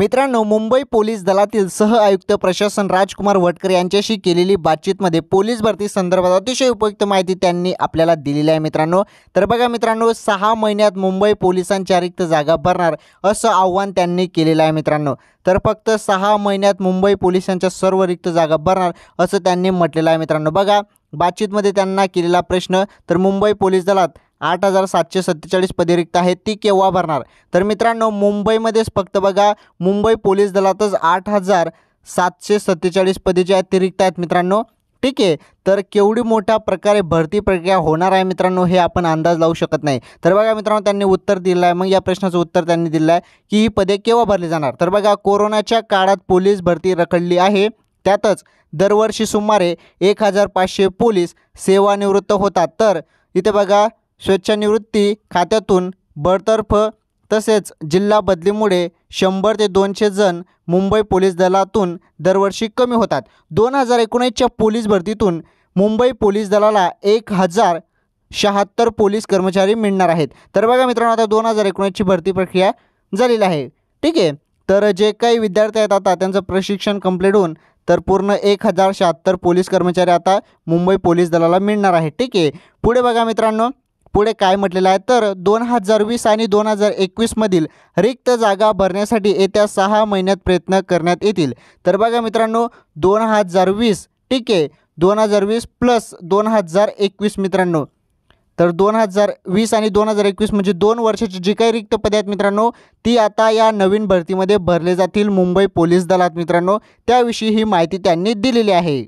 मित्रांनो मुंबई पोलीस दलातील सह आयुक्त प्रशासन राजकुमार वटकर यांच्याशी केलेली बातचीतमध्ये पोलीस भरती संदर्भात अतिशय उपयुक्त माहिती त्यांनी आपल्याला दिलेली आहे मित्रांनो तर बघा मित्रांनो सहा महिन्यात मुंबई पोलिसांच्या रिक्त जागा भरणार असं आव्हान त्यांनी केलेलं आहे मित्रांनो तर फक्त सहा महिन्यात मुंबई पोलिसांच्या सर्व रिक्त जागा भरणार असं त्यांनी म्हटलेलं आहे मित्रांनो बघा बातचीतमध्ये त्यांना केलेला प्रश्न तर मुंबई पोलीस दलात आठ हजार सातशे सत्तेचाळीस पदे रिक्त आहेत ती केव्हा भरणार तर मित्रांनो मुंबईमध्येच फक्त बघा मुंबई पोलीस दलातच आठ हजार सातशे सत्तेचाळीस पदे जे आहेत रिक्त आहेत मित्रांनो ठीक आहे तर केवढी मोठ्या प्रकारे भरती प्रक्रिया होणार आहे मित्रांनो हे आपण अंदाज लावू शकत नाही तर बघा मित्रांनो त्यांनी उत्तर दिलं आहे मग या प्रश्नाचं उत्तर त्यांनी दिलं आहे की ही पदे केव्हा भरली जाणार तर बघा कोरोनाच्या काळात पोलीस भरती रखडली आहे त्यातच दरवर्षी सुमारे एक हजार पाचशे पोलीस सेवानिवृत्त होतात तर इथे बघा स्वेच्छानिवृत्ती खात्यातून बडतर्फ तसेच जिल्हा बदलीमुळे शंभर ते दोनशे जण मुंबई पोलीस दलातून दरवर्षी कमी होतात दोन हजार एकोणीसच्या पोलीस भरतीतून मुंबई पोलीस दलाला एक हजार शहात्तर पोलीस कर्मचारी मिळणार आहेत तर बघा मित्रांनो आता दोन हजार एकोणीसची भरती प्रक्रिया झालेली आहे ठीक आहे तर जे काही विद्यार्थी आहेत आता त्यांचं प्रशिक्षण कंप्लीट होऊन तर पूर्ण एक हजार शहात्तर पोलीस कर्मचारी आता मुंबई पोलीस दलाला मिळणार आहे ठीक आहे पुढे बघा मित्रांनो पुढे काय म्हटलेलं आहे तर दोन हजार वीस आणि दोन हजार एकवीसमधील रिक्त जागा भरण्यासाठी येत्या सहा महिन्यात प्रयत्न करण्यात येतील तर बघा मित्रांनो दोन हजार वीस ठीक आहे दोन हजार वीस प्लस दोन हजार एकवीस मित्रांनो तर दोन हजार वीस आणि दोन हजार एकवीस म्हणजे दोन वर्षाची जी काही रिक्त पदे आहेत मित्रांनो ती आता या नवीन भरतीमध्ये भरले जातील मुंबई पोलीस दलात मित्रांनो त्याविषयी ही माहिती त्यांनी दिलेली आहे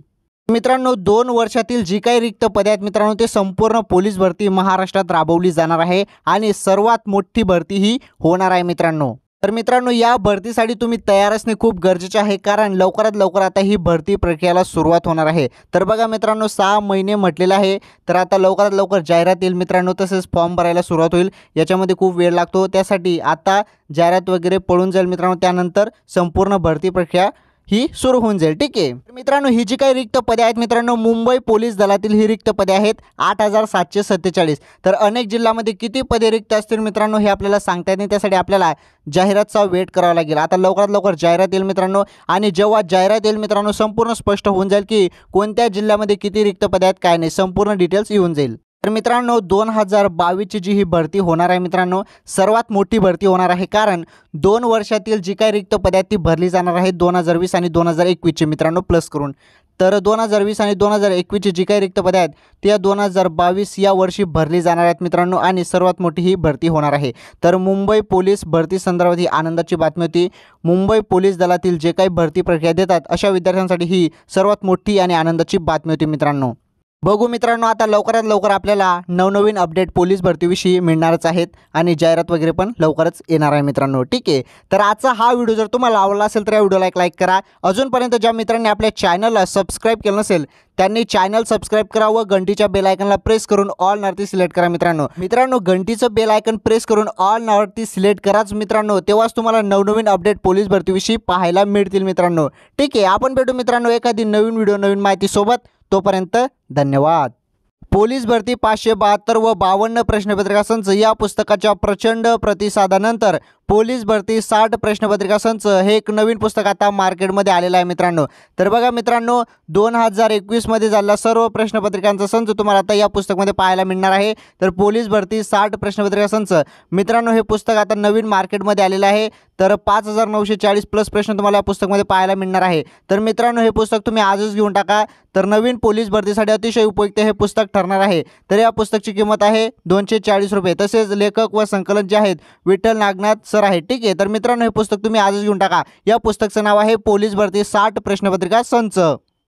मित्रांनो दोन वर्षातील जी काही रिक्त पदे आहेत मित्रांनो ते संपूर्ण पोलीस भरती महाराष्ट्रात राबवली जाणार आहे आणि सर्वात मोठी भरती ही होणार आहे मित्रांनो तर मित्रांनो या भरतीसाठी तुम्ही तयार असणे खूप गरजेचे आहे कारण लवकरात लवकर आता ही भरती प्रक्रियाला सुरुवात होणार आहे तर बघा मित्रांनो सहा महिने म्हटलेलं आहे तर आता लवकरात लवकर जाहिरात येईल मित्रांनो तसेच फॉर्म भरायला सुरुवात होईल याच्यामध्ये खूप वेळ लागतो त्यासाठी आता जाहिरात वगैरे पळून जाईल मित्रांनो त्यानंतर संपूर्ण भरती प्रक्रिया ही सुरू होऊन जाईल ठीक आहे मित्रांनो ही जी काही रिक्त पदे आहेत मित्रांनो मुंबई पोलीस दलातील ही रिक्त पदे आहेत आठ हजार सातशे सत्तेचाळीस तर अनेक जिल्ह्यामध्ये किती पदे रिक्त असतील मित्रांनो हे आपल्याला सांगता येत नाही त्यासाठी आपल्याला जाहिरातचा वेट करावा लागेल आता लवकरात लवकर जाहिरात येईल मित्रांनो आणि जेव्हा जाहिरात येईल मित्रांनो संपूर्ण स्पष्ट होऊन जाईल की कोणत्या जिल्ह्यामध्ये किती रिक्त पदे आहेत काय नाही संपूर्ण डिटेल्स येऊन जाईल तर मित्रांनो दोन हजार बावीसची जी ही भरती होणार आहे मित्रांनो सर्वात मोठी भरती होणार आहे कारण दोन वर्षातील जी काही रिक्त पदे आहेत ती भरली जाणार आहे दोन हजार वीस आणि दोन हजार एकवीसची मित्रांनो प्लस करून तर दोन हजार वीस आणि दोन हजार एकवीसची जी काही रिक्त पदे आहेत ती या दोन हजार बावीस या वर्षी भरली जाणार आहेत मित्रांनो आणि सर्वात मोठी ही भरती होणार आहे तर मुंबई पोलीस भरती संदर्भात ही आनंदाची बातमी होती मुंबई पोलीस दलातील जे काही भरती प्रक्रिया देतात अशा विद्यार्थ्यांसाठी ही सर्वात मोठी आणि आनंदाची बातमी होती मित्रांनो बघू मित्रांनो आता लवकरात लवकर आपल्याला नवनवीन अपडेट पोलीस भरतीविषयी मिळणारच आहेत आणि जाहिरात वगैरे पण लवकरच येणार आहे मित्रांनो ठीक आहे तर आजचा हा व्हिडिओ जर तुम्हाला आवडला असेल तर या व्हिडिओला एक लाईक करा अजूनपर्यंत ज्या मित्रांनी आपल्या चॅनलला सबस्क्राईब केलं नसेल त्यांनी चॅनल सबस्क्राईब करा व घंटीच्या बेल प्रेस करून ऑल नरती सिलेक्ट करा मित्रांनो मित्रांनो घंटीचं बेल प्रेस करून ऑल नरती सिलेक्ट कराच मित्रांनो तेव्हाच तुम्हाला नवनवीन अपडेट पोलीस भरतीविषयी पाहायला मिळतील मित्रांनो ठीक आहे आपण भेटू मित्रांनो एखादी नवीन व्हिडिओ नवीन माहितीसोबत तोपर्यंत धन्यवाद पोलीस भरती पाचशे बहात्तर व बावन्न प्रश्नपत्रिका संच या पुस्तकाच्या प्रचंड प्रतिसादानंतर पोलीस भरती साठ प्रश्नपत्रिका संच हे एक नवीन पुस्तक आता मार्केटमध्ये आलेलं आहे मित्रांनो तर बघा मित्रांनो दोन हजार एकवीसमध्ये झालेला सर्व प्रश्नपत्रिकांचा संच तुम्हाला आता या पुस्तकमध्ये पाहायला मिळणार आहे तर पोलीस भरती साठ प्रश्नपत्रिका संच मित्रांनो हे पुस्तक आता नवीन मार्केटमध्ये आलेलं आहे तर पाच हजार नऊशे चाळीस प्लस प्रश्न तुम्हाला या पुस्तकमध्ये पाहायला मिळणार आहे तर मित्रांनो हे पुस्तक तुम्ही आजच घेऊन टाका तर नवीन पोलीस भरतीसाठी अतिशय उपयुक्त हे पुस्तक ठरणार आहे तर या पुस्तकची किंमत आहे दोनशे चाळीस रुपये तसेच लेखक व संकलन जे आहेत विठ्ठल नागनाथ सर आहे ठीक आहे तर मित्रांनो हे पुस्तक तुम्ही आजच घेऊन टाका या पुस्तकचं नाव आहे पोलीस भरती साठ प्रश्नपत्रिका संच